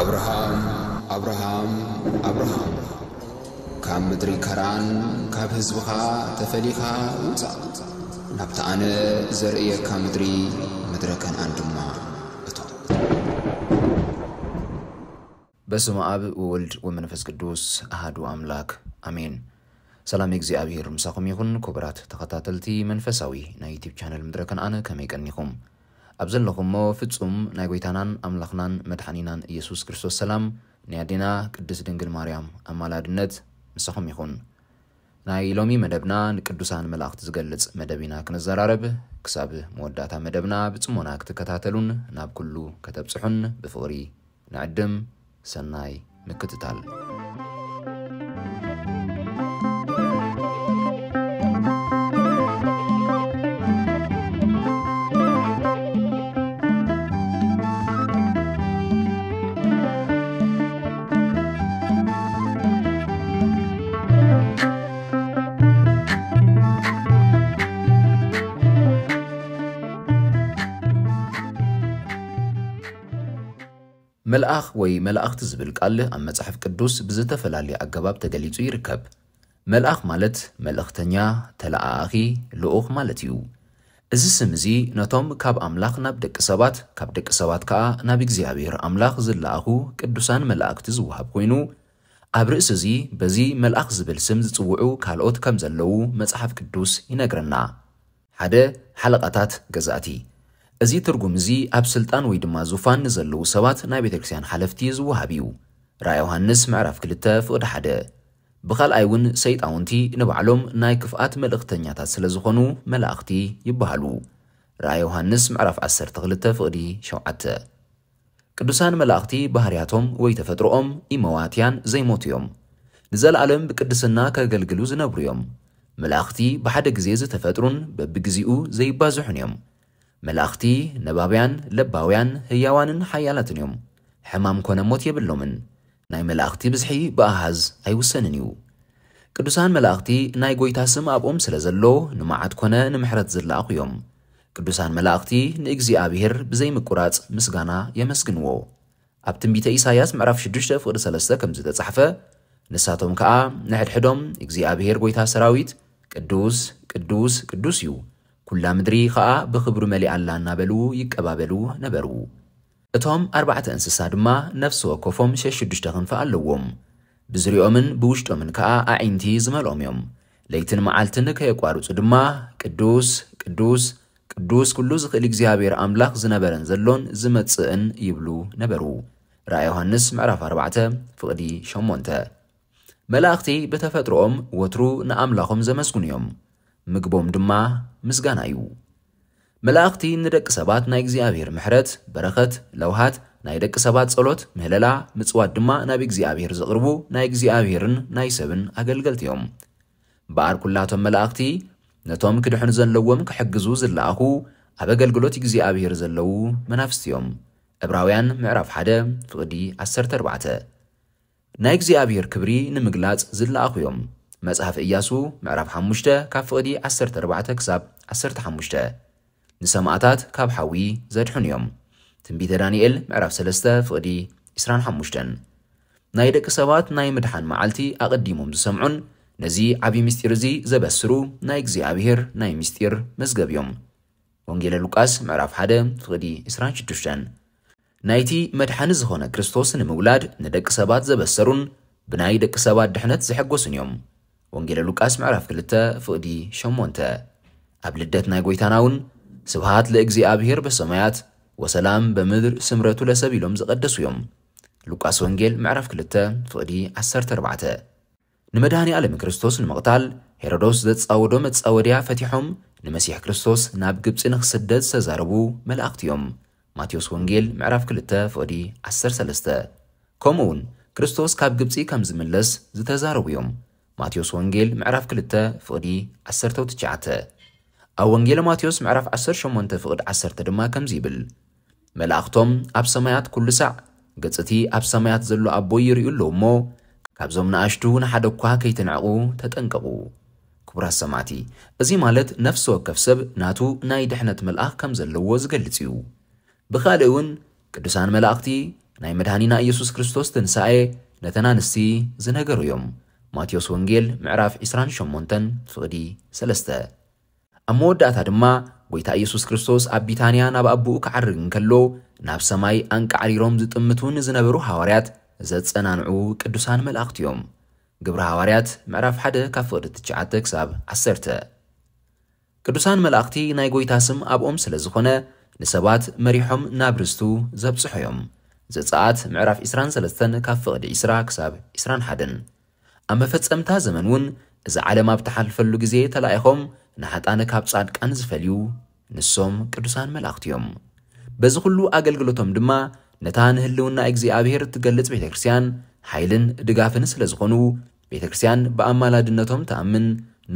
አብርሃም አብርሃም አብርሃም ካብ ምድሪ ከራን ካብ ህዝብኻ ተፈሊኻ ውፃ ናብቲ ኣነ ዘርእየካ ምድሪ ምድረ ከነኣን ድማ እቶ በስመ ኣብ ወወልድ ወመንፈስ ቅዱስ ኣሃዱ ኣምላክ ኣሜን ሰላም እግዚአብሔር ምሳኹም ይኹን ክቡራት ተኸታተልቲ መንፈሳዊ ናይ ዩትብ ቻነል ምድረክን ኣነ ከመይ ቀኒኹም ኣብ ዘለኹምሞ ፍጹም ናይ ጐይታናን ኣምላኽናን መድሓኒናን ኢየሱስ ክርስቶስ ሰላም ናይ ኣዴና ቅድስ ድንግል ማርያም ኣማላድነት ምሳኹም ይኹን ናይ ሎሚ መደብና ንቅዱሳን መላእኽቲ ዝገልጽ መደብ ኢና ክንዘራረብ ክሳብ መወዳእታ መደብና ብጽሞና ክትከታተሉን ናብ ኩሉ ከተብጽሑን ብፍቕሪ ንዕድም ሰናይ ምክትታል መልኣኽ ወይ መልኣኽቲ ዝብል ቃል ኣብ መፅሓፍ ቅዱስ ብዝተፈላለየ ኣገባብ ተገሊጹ ይርከብ መልኣኽ ማለት መልእኽተኛ ተለኣኺ ልኡኽ ማለት እዩ እዚ ስም እዚ ነቶም ካብ ኣምላኽ ናብ ደቂ ሰባት ካብ ደቂ ሰባት ከዓ ናብ እግዚኣብሔር ኣምላኽ ዝለኣኹ ቅዱሳን መላእክቲ ዝውሃብ ኮይኑ ኣብ ርእሲ እዚ በዚ መልኣኽ ዝብል ስም ዝፅውዑ ካልኦት ከም ዘለዉ መፅሓፍ ቅዱስ ይነግረና ሓደ ሓለቓታት ገዛእቲ أزي ترقم زي أب سلطان ويدما زوفان نزلو سبات ناي بيتركسيان حلفتي زو هابيو راي يوهانس معراف كلتا فقد حدا بخال أيون سيد أونتي نبعلوم ناي كفآت ملأختنياتات سلزخونو ملأختي يبهالو راي يوهانس معراف أسر تغلتا فقدي شوعتا قدسان ملأختي بهارياتهم ويتفترؤهم إمواتيان زي موتيهم نزال عالم بقدسنا كغلقلو زنبريهم ملأختي بحد قزيز تفترون ببقزيقو زي بازحنيهم መላእኽቲ ነባብያን ለባውያን ህያዋንን ሓያላትን እዮም ሕማም ኮነ ሞት የብሎምን ናይ መላእኽቲ ብዝሒ ብኣሃዝ ኣይውሰንን እዩ ቅዱሳን መላእኽቲ ናይ ጐይታ ስም ኣብኦም ስለ ዘሎ ንመዓት ኮነ ንምሕረት ዝለኣኹ እዮም ቅዱሳን መላእኽቲ ንእግዚኣብሔር ብዘይምቁራጽ ምስጋና የመስግንዎ ኣብ ትንቢተ ኢሳይያስ ምዕራፍ 6 ፍቕዲ 3 ከም ዝተጻሕፈ ንሳቶም ከዓ ንሕድሕዶም እግዚኣብሔር ጐይታ ሰራዊት ቅዱስ ቅዱስ ቅዱስ እዩ ኩላ ምድሪ ከዓ ብኽብሪ መሊኣላ እናበሉ ይቀባበሉ ነበሩ እቶም ኣርባዕተ እንስሳ ድማ ነፍሲ ወከፎም 6ሽዱሽተ ክንፊ ኣለዎም ብዝሪኦምን ብውሽጦምን ከዓ ኣዒንቲ ዝመልኦም እዮም ለይትን መዓልትን ከየቋርፁ ድማ ቅዱስ ቅዱስ ቅዱስ ኩሉ ዝኽእል እግዚኣብሔር ኣምላኽ ዝነበረን ዘሎን ዝመፅእን ይብሉ ነበሩ ራእይ ዮሃንስ ምዕራፍ 4 ፍቕዲ 8 መላእኽቲ ብተፈጥሮኦም ወትሩ ንኣምላኾም ዘመስግኑ እዮም ምግቦም ድማ ምስጋና እዩ መላእኽቲ ንደቂ ሰባት ናይ እግዚኣብሔር ምሕረት በረኸት ለውሃት ናይ ደቂ ሰባት ጸሎት ምህለላ ምጽዋት ድማ ናብ እግዚኣብሔር ዘቕርቡ ናይ እግዚኣብሔርን ናይ ሰብን ኣገልገልቲ እዮም እምበኣር ኩላቶም መላእኽቲ ነቶም ክድሕን ዘለዎም ክሕግዙ ዝለኣኹ ኣብ ኣገልግሎት እግዚኣብሔር ዘለዉ መናፍስቲ እዮም ዕብራውያን ምዕራፍ 1 ፍቕዲ 14 ናይ እግዚኣብሔር ክብሪ ንምግላጽ ዝለኣኹ እዮም መጽሐፍ ኢያሱ ምዕራፍ 5 ካብ ፍቕዲ 14 ክሳብ 15 ንሰማዕታት ካብ ሓዊ ዘድሕን እዮም ትንቢተ ዳንኤል ምዕራፍ 3 ፍቕዲ 25 ናይ ደቂ ሰባት ናይ ምድሓን መዓልቲ ኣቐዲሞም ዝሰምዑን ነዚ ዓብዪ ምስጢር እዚ ዘበስሩ ናይ እግዚኣብሔር ናይ ምስጢር መዝገብ እዮም ወንጌለ ሉቃስ ምዕራፍ 1 ፍቕዲ 26 ናይቲ መድሓኒ ዝኾነ ክርስቶስ ንምውላድ ንደቂ ሰባት ዘበሰሩን ብናይ ደቂ ሰባት ድሕነት ዝሐጐሱን እዮም ወንጌለ ሉቃስ ምዕራፍ 2 ፍቕዲ 8 ኣብ ልደት ናይ ጎይታና እውን ስብሃት ለእግዚኣብሔር በሰማያት ወሰላም በምድር ስምረቱ ለሰብ ኢሎም ዝቐደሱ እዮም ሉቃስ ወንጌል ምዕራፍ 2 ፍቕዲ 14 ንመድሃኒ ዓለም ክርስቶስ ንምቕታል ሄሮዶስ ዘፃወዶ መፃወድያ ፈቲሖም ንመሲሕ ክርስቶስ ናብ ግብፂ ንኽስደድ ዝተዛረቡ መላእኽቲ እዮም ማቴዎስ ወንጌል ምዕራፍ 2 ፍቕዲ 13 ከምኡ ውን ክርስቶስ ካብ ግብፂ ከም ዝምለስ ዝተዛረቡ እዮም ማቴዎስ ወንጌል ምዕራፍ 2 ፍቕዲ 19 ኣብ ወንጌል ማቴዎስ ምዕራፍ 18 ፍቕዲ 10 ድማ ከምዚ ይብል መላእኽቶም ኣብ ሰማያት ኩሉ ሳዕ ገጽቲ ኣብ ሰማያት ዘሎ ኣቦይ ይርእዩ ኣለዉ እሞ ካብዞም ንኣሽቱ ንሓደ እኳ ከይትንዕቑ ተጠንቀቑ ክቡራት ሰማዕቲ እዚ ማለት ነፍሲ ወከፍ ሰብ ናቱ ናይ ድሕነት መልኣኽ ከም ዘለዎ ዝገልጽ እዩ ብኻልእ እውን ቅዱሳን መላእኽቲ ናይ መድሃኒና ኢየሱስ ክርስቶስ ትንሣኤ ነተን ኣንስቲ ዝነገሩ እዮም ማቴዎስ ወንጌል ምዕራፍ 28 ፍቕዲ 3 ኣብ መወዳእታ ድማ ጎይታ ኢየሱስ ክርስቶስ ኣብ ቢታንያ ናብ ኣቦኡ ክዓርግ እንከሎ ናብ ሰማይ ኣንቃዕሪሮም ዝጥምቱ ንዝነበሩ ሃዋርያት ዘጸናንዑ ቅዱሳን መላእኽቲ እዮም ግብሪ ሃዋርያት ምዕራፍ 1 ካብ ፍቕዲ 9 ክሳብ 10 ቅዱሳን መላእኽቲ ናይ ጎይታ ስም ኣብኦም ስለ ዝኾነ ንሰባት መሪሖም ናብ ርስቱ ዘብጽሖ እዮም ዘጸአት ምዕራፍ 23 ካብ ፍቕዲ 20 ክሳብ 21 ኣብ መፈፀምታ ዘመን እውን እዚ ዓለም ኣብ ተሓልፈሉ ግዜ ተላኢኾም ንሓጣነ ካብ ጻድቃን ዝፈልዩ ንሶም ቅዱሳን መላእኽቲ እዮም በዚ ኩሉ ኣገልግሎቶም ድማ ነታ ንህልውና እግዚኣብሔር እትገልጽ ቤተ ክርስቲያን ሓይልን ድጋፍን ስለ ዝኾኑ ቤተ ክርስቲያን ብኣማላድነቶም ተኣምን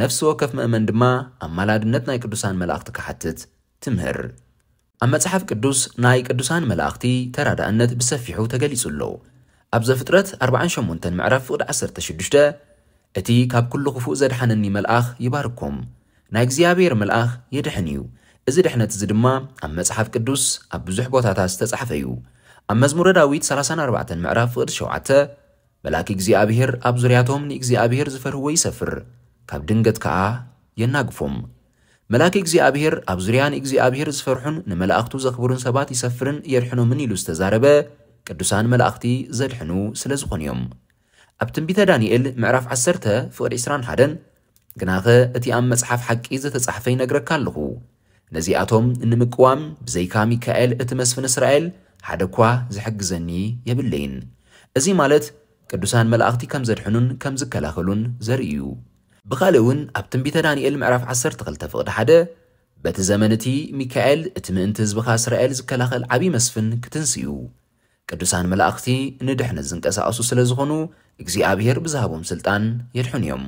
ነፍሲ ወከፍ ምእመን ድማ ኣማላድነት ናይ ቅዱሳን መላእኽቲ ክሓትት ትምህር ኣብ መጽሓፍ ቅዱስ ናይ ቅዱሳን መላእኽቲ ተራዳእነት ብሰፊሑ ተገሊጹ ኣሎ أبزا فترة أربعان شمونتن معرف ود عسر تشدشتا أتي كاب كل خفوء زدحنني ملآخ يباركم نايك زيابير ملآخ يدحنيو إذا دحنت زدما أم مصحف قدوس أب زح بوتاتا استتصحفيو أم مزمور داويت 34 معرف ود شوعته ملاك زيابير أب زرياتهم نيك زيابير زفرهو يسفر كاب دنگت كآ يناقفم ملاك زيابير أب زريان زيابير زفرحن نملاأختو زخبرن سبات يسفرن يرحنو من يلو كدوسان ملاقتي زلحنو سلزخون يوم بيتا دانيئل معرف عسرته فقر إسران حدن قناغه أتي أم مصحف حق إذا تصحفي نجرك نزي نزياتهم إن مقوام بزيكا ميكائيل أتمسفن إسرائيل حدكوا زحق زني يبلين أزي مالت كدوسان ملاقتي كم زلحنون كم زكلاخلون زريو ابتن بيتا دانيئل معرف عسرته قلت فقر حده بات زمنتي ميكائيل اتمنتز بخا إسرائيل زكلاخل عبي مسفن كتنسيو ቅዱሳን መላእክቲ ንድሕነት ዝንቀሳቐሱ ስለ ዝኾኑ እግዚኣብሔር ብዝሃቦም ስልጣን የድሕን እዮም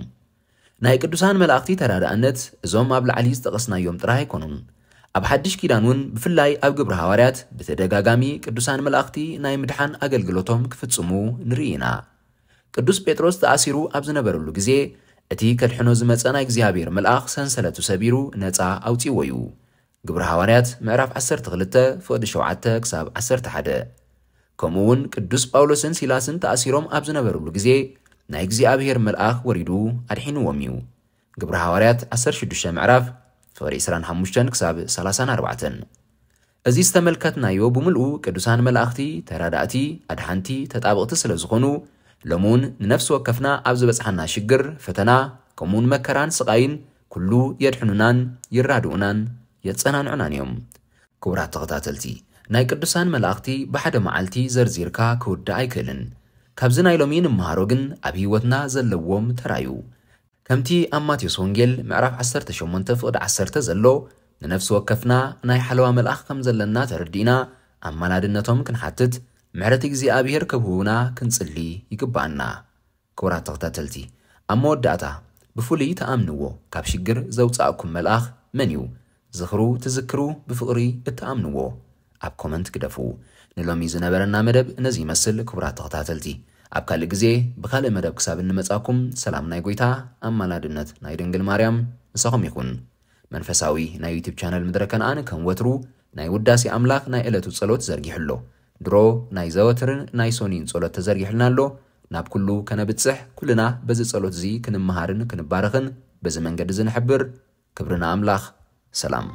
ናይ ቅዱሳን መላእክቲ ተራዳእነት እዞም ኣብ ላዕሊ ዝጠቐስናዮም ጥራሕ ኣይኮኑን ኣብ ሓድሽ ኪዳን እውን ብፍላይ ኣብ ግብሪ ሃዋርያት ብተደጋጋሚ ቅዱሳን መላእኽቲ ናይ ምድሓን ኣገልግሎቶም ክፍጽሙ ንርኢ ኢና ቅዱስ ጴጥሮስ ተኣሲሩ ኣብ ዝነበረሉ ግዜ እቲ ከድሕኖ ዝመፀ ናይ እግዚኣብሔር መልኣኽ ሰንሰለቱ ሰቢሩ ነፃ ኣውፂዎ እዩ ግብሪ ሃዋርያት ምዕራፍ 12 ፍቕዲ 7 ክሳብ 11 እውን ቅዱስ ጳውሎስን ሲላስን ተኣሲሮም ኣብ ዝነበርሉ ግዜ ናይ እግዚኣብሔር መልኣኽ ወሪዱ ኣድሒንዎም እዩ ግብሪ ሃዋርያት 16 ምዕራፍ ፍቕሪ 25 ክሳብ 34 እዚ ዝተመልከትናዮ ብምልኡ ቅዱሳን መላእኽቲ ተራዳእቲ ኣድሓንቲ ተጣብቕቲ ስለ ዝኾኑ ሎሚ እውን ንነፍሲ ወከፍና ኣብ ዝበፅሓና ሽግር ፈተና ከምኡውን መከራን ስቓይን ኩሉ የድሕኑናን ይራድኡናን የጸናንዑናን እዮም ክቡራት ተኸታተልቲ ናይ ቅዱሳን መላእኽቲ ብሓደ መዓልቲ ዘርዚርካ ክውዳእ ኣይክእልን ካብዚ ናይ ሎሚ ንምሃሮ ግን ኣብ ህይወትና ዘለዎም ተራዩ ከምቲ ኣብ ማቴዎስ ወንጌል ምዕራፍ 18 ፍቕዲ 10 ዘሎ ንነፍሲ ወከፍና ናይ ሓለዋ መልኣኽ ከም ዘለና ተረዲእና ኣብ ማላድነቶም ክንሓትት ምሕረት እግዚኣብሔር ከብህቡና ክንጽሊ ይግባአና ክቡራት ተኸታተልቲ ኣብ መወዳእታ ብፍሉይ ተኣምንዎ ካብ ሽግር ዘውፃእኩም መልኣኽ መን እዩ ዝኽሩ ትዝክሩ ብፍቕሪ እተኣምንዎ ኣብ ኮመንት ግደፉ ንሎሚ ዝነበረና መደብ ነዚ ይመስል ክቡራት ተኸታተልቲ ኣብ ካልእ ግዜ ብካልእ መደብ ክሳብ እንመጻኩም ሰላም ናይ ጎይታ ኣማላድነት ናይ ድንግል ማርያም ንሰኹም ይኹን መንፈሳዊ ናይ ዩቲብ ቻነል ምድረ ከነኣን ከም ወትሩ ናይ ውዳሴ ኣምላኽ ናይ ዕለቱ ጸሎት ዘርጊሕሎ ድሮ ናይ ዘወትርን ናይ ሶኒን ጸሎት ተዘርጊሕልና ኣሎ ናብ ኩሉ ከነብጽሕ ኩልና በዚ ጸሎት እዚ ክንመሃርን ክንባረኽን በዚ መንገዲ ዝንሕብር ክብርና ኣምላኽ ሰላም